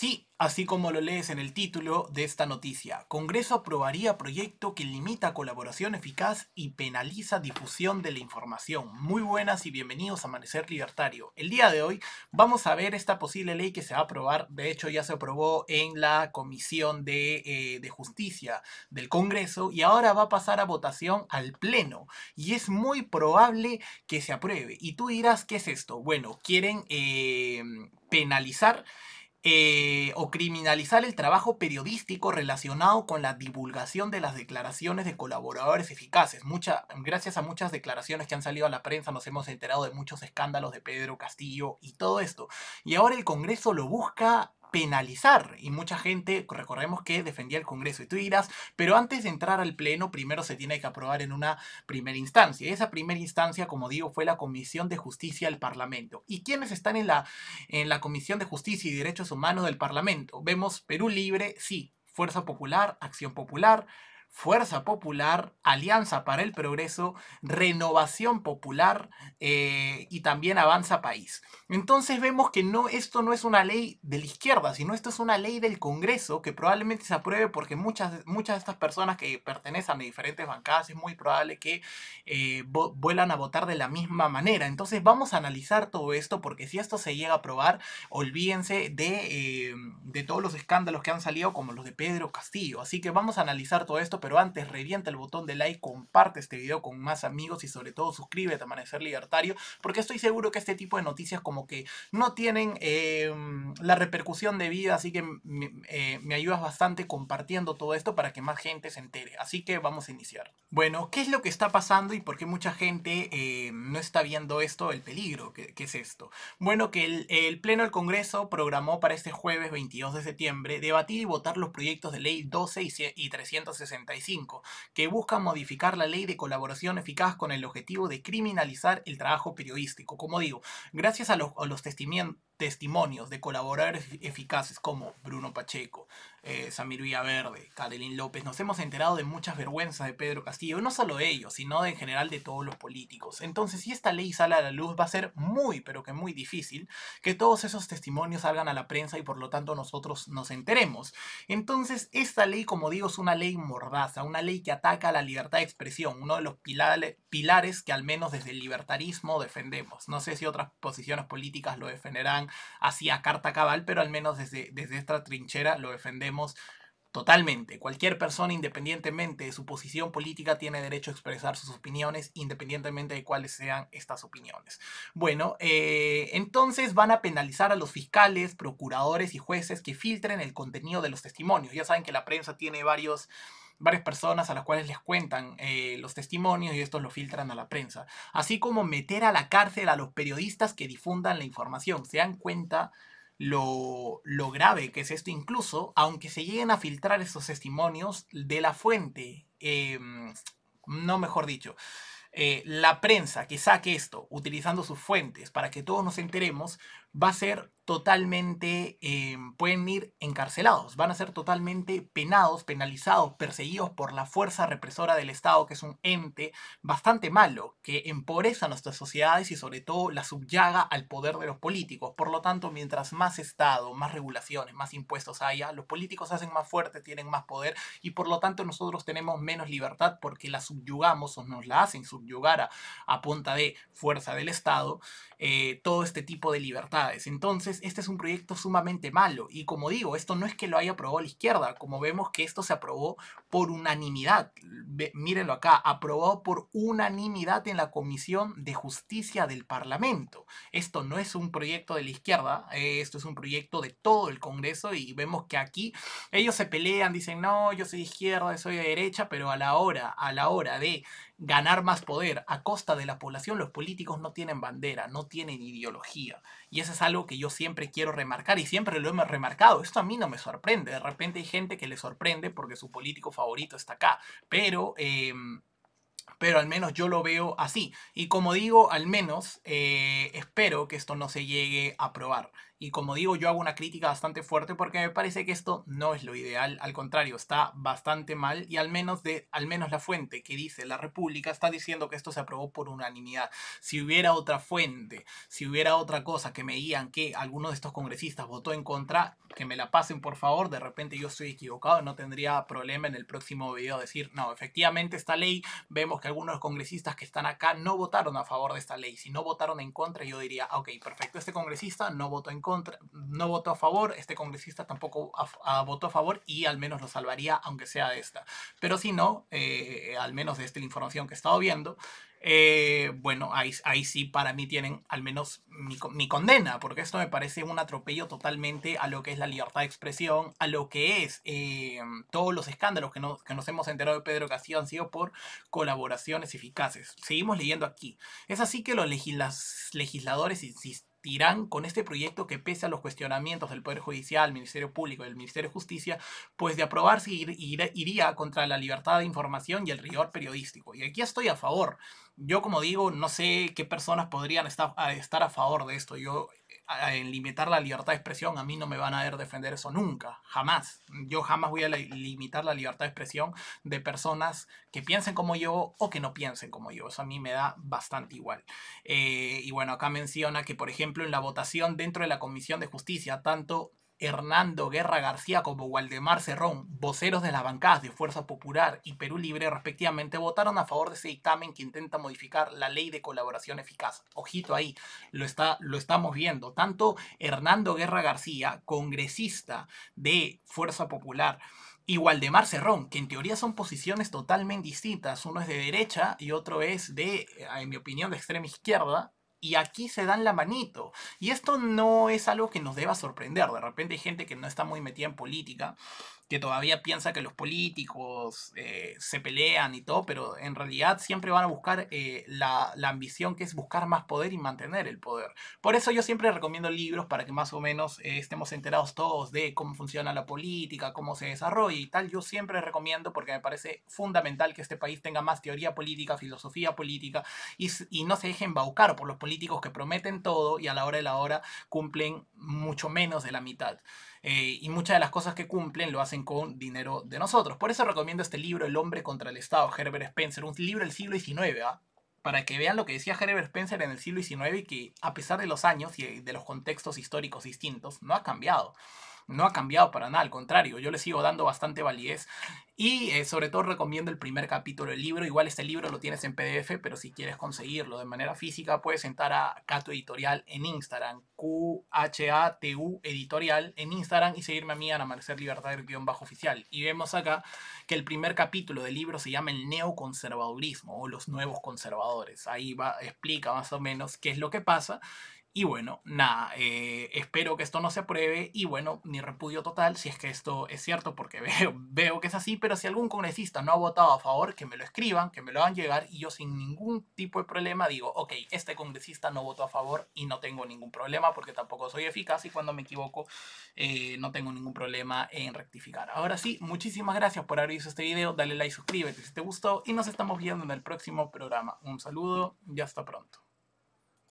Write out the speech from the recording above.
Sí, así como lo lees en el título de esta noticia, Congreso aprobaría proyecto que limita colaboración eficaz y penaliza difusión de la información. Muy buenas y bienvenidos a Amanecer Libertario. El día de hoy vamos a ver esta posible ley que se va a aprobar, de hecho ya se aprobó en la Comisión de, eh, Justicia del Congreso y ahora va a pasar a votación al Pleno y es muy probable que se apruebe. Y tú dirás, ¿qué es esto? Bueno, quieren eh, penalizar eh, o criminalizar el trabajo periodístico relacionado con la divulgación de las declaraciones de colaboradores eficaces. Mucha, gracias a muchas declaraciones que han salido a la prensa nos hemos enterado de muchos escándalos de Pedro Castillo y todo esto. Y ahora el Congreso lo busca penalizar. Y mucha gente, recordemos que defendía el Congreso. Y tú pero antes de entrar al Pleno, primero se tiene que aprobar en una primera instancia. Y esa primera instancia, como digo, fue la Comisión de Justicia del Parlamento. ¿Y quiénes están en la, en la Comisión de Justicia y Derechos Humanos del Parlamento? Vemos Perú Libre, sí. Fuerza Popular, Acción Popular, Fuerza Popular, Alianza para el Progreso, Renovación Popular eh, y también Avanza País. Entonces vemos que no, esto no es una ley de la izquierda, sino esto es una ley del Congreso que probablemente se apruebe porque muchas, muchas de estas personas que pertenecen a diferentes bancadas es muy probable que eh, vuelvan vuelan a votar de la misma manera. Entonces vamos a analizar todo esto porque si esto se llega a aprobar, olvídense de eh, todos los escándalos que han salido como los de Pedro Castillo. Así que vamos a analizar todo esto pero antes revienta el botón de like, comparte este video con más amigos y sobre todo suscríbete a Amanecer Libertario, porque estoy seguro que este tipo de noticias como que no tienen em, la repercusión de vida, así que eh, me, ayudas bastante compartiendo todo esto para que más gente se entere. Así que vamos a iniciar. Bueno, ¿qué es lo que está pasando y por qué mucha gente em, no está viendo esto, el peligro ¿Qué es esto? Bueno, que el, el Pleno del Congreso programó para este jueves 22 de septiembre debatir y votar los proyectos de ley 12 y 360 que busca modificar la ley de colaboración eficaz con el objetivo de criminalizar el trabajo periodístico. Como digo, gracias a los, a los testimonios testimonios de colaboradores eficaces como Bruno Pacheco, eh, Samir Villaverde, Cadelín López, nos hemos enterado de muchas vergüenzas de Pedro Castillo, no solo de ellos, sino en general de todos los políticos. Entonces, si esta ley sale a la luz, va a ser muy, pero que muy difícil que todos esos testimonios salgan a la prensa y por lo tanto nosotros nos enteremos. Entonces, esta ley, como digo, es una ley mordaza, una ley que ataca la libertad de expresión, uno de los pilares que al menos desde el libertarismo defendemos. No sé si otras posiciones políticas lo defenderán hacia carta cabal, pero al menos desde, desde esta trinchera lo defendemos Totalmente. Cualquier persona, independientemente de su posición política, tiene derecho a expresar sus opiniones, independientemente de cuáles sean estas opiniones. Bueno, eh, entonces van a penalizar a los fiscales, procuradores y jueces que filtren el contenido de los testimonios. Ya saben que la prensa tiene varios varias personas a las cuales les cuentan eh, los testimonios y estos lo filtran a la prensa. Así como meter a la cárcel a los periodistas que difundan la información. Se dan cuenta lo, lo grave que es esto, incluso aunque se lleguen a filtrar esos testimonios de la fuente. Em, no, mejor dicho. Eh, la prensa que saque esto utilizando sus fuentes para que todos nos enteremos va a ser totalmente, eh, pueden ir encarcelados, van a ser totalmente penados, penalizados, perseguidos por la fuerza represora del Estado, que es un ente bastante malo, que empobreza nuestras sociedades y sobre todo la subyaga al poder de los políticos. Por lo tanto, mientras más Estado, más regulaciones, más impuestos haya, los políticos se hacen más fuertes, tienen más poder y por lo tanto nosotros tenemos menos libertad porque la subyugamos o nos la hacen subyugar a, punta de fuerza del Estado, eh, todo este tipo de libertades. Entonces, este es un proyecto sumamente malo. Y como digo, esto no es que lo haya aprobado la izquierda, como vemos que esto se aprobó por unanimidad. mírenlo acá, aprobado por unanimidad en la Comisión de Justicia del Parlamento. Esto no es un proyecto de la izquierda, esto es un proyecto de todo el Congreso y vemos que aquí ellos se pelean, dicen, no, yo soy de izquierda, soy de derecha, pero a la hora, a la hora de ganar más poder a costa de la población, los políticos no tienen bandera, no tienen ideología. Y eso es algo que yo siempre quiero remarcar y siempre lo hemos remarcado. Esto a mí no me sorprende. De repente hay gente que le sorprende porque su político favorito está acá. Pero... Em, pero al menos yo lo veo así. Y como digo, al menos eh, espero que esto no se llegue a probar. Y como digo, yo hago una crítica bastante fuerte porque me parece que esto no es lo ideal, al contrario, está bastante mal y al menos, de, al menos la fuente que dice la República está diciendo que esto se aprobó por unanimidad. Si hubiera otra fuente, si hubiera otra cosa que me digan que alguno de estos congresistas votó en contra, que me la pasen por favor, de repente yo estoy equivocado, no tendría problema en el próximo video decir, no, efectivamente esta ley, vemos que algunos congresistas que están acá no votaron a favor de esta ley, si no votaron en contra, yo diría, ok, perfecto, este congresista no votó en contra no votó a favor, este congresista tampoco votó a favor y al menos lo salvaría, aunque sea esta. Pero si no, eh, al menos de esta información que he estado viendo, eh, bueno, ahí, sí para mí tienen al menos mi, condena, porque esto me parece un atropello totalmente a lo que es la libertad de expresión, a lo que es eh, todos los escándalos que, nos hemos enterado de Pedro Castillo han sido por colaboraciones eficaces. Seguimos leyendo aquí. Es así que los legisladores insisten Irán con este proyecto que pese a los cuestionamientos del Poder Judicial, Ministerio Público y el Ministerio de Justicia, pues de aprobarse iría contra la libertad de información y el rigor periodístico. Y aquí estoy a favor. Yo, como digo, no sé qué personas podrían estar, estar a favor de esto. Yo en limitar la libertad de expresión, a mí no me van a ver defender eso nunca, jamás. Yo jamás voy a limitar la libertad de expresión de personas que piensen como yo o que no piensen como yo. Eso a mí me da bastante igual. Eh, y bueno, acá menciona que, por ejemplo, en la votación dentro de la Comisión de Justicia, tanto Hernando Guerra García como Waldemar Cerrón, voceros de las bancadas de Fuerza Popular y Perú Libre respectivamente, votaron a favor de ese dictamen que intenta modificar la ley de colaboración eficaz. Ojito ahí, lo, está, lo estamos viendo. Tanto Hernando Guerra García, congresista de Fuerza Popular, y Waldemar Cerrón, que en teoría son posiciones totalmente distintas. Uno es de derecha y otro es de, eh, en mi opinión, de extrema izquierda y aquí se dan la manito. Y esto no es algo que nos deba sorprender. De repente hay gente que no está muy metida en política que todavía piensa que los políticos eh, se pelean y todo, pero en realidad siempre van a buscar eh, la, ambición que es buscar más poder y mantener el poder. Por eso yo siempre recomiendo libros para que más o menos eh, estemos enterados todos de cómo funciona la política, cómo se desarrolla y tal. Yo siempre recomiendo porque me parece fundamental que este país tenga más teoría política, filosofía política y, y no se deje embaucar por los políticos que prometen todo y a la hora de la hora cumplen mucho menos de la mitad. y muchas de las cosas que cumplen lo hacen con dinero de nosotros. Por eso recomiendo este libro, El hombre contra el Estado, Herbert Spencer, un libro del siglo XIX, ¿ah? para que vean lo que decía Herbert Spencer en el siglo XIX y que a pesar de los años y de los contextos históricos distintos, no ha cambiado no ha cambiado para nada, al contrario, yo le sigo dando bastante validez y eh, sobre todo recomiendo el primer capítulo del libro, igual este libro lo tienes en PDF, pero si quieres conseguirlo de manera física puedes entrar a Cato Editorial en Instagram, Q-H-A-T-U Editorial en Instagram y seguirme a mí Ana Amanecer Libertad de guión bajo oficial. Y vemos acá que el primer capítulo del libro se llama el neoconservadurismo o los nuevos conservadores. Ahí va, explica más o menos qué es lo que pasa y bueno, nada, eh, espero que esto no se apruebe y bueno, mi repudio total si es que esto es cierto, porque veo, veo que es así, pero si algún congresista no ha votado a favor, que me lo escriban, que me lo hagan llegar y yo sin ningún tipo de problema digo, ok, este congresista no votó a favor y no tengo ningún problema porque tampoco soy eficaz y cuando me equivoco eh, no tengo ningún problema en rectificar. Ahora sí, muchísimas gracias por haber visto este video, dale like, suscríbete si te gustó y nos estamos viendo en el próximo programa. Un saludo y hasta pronto.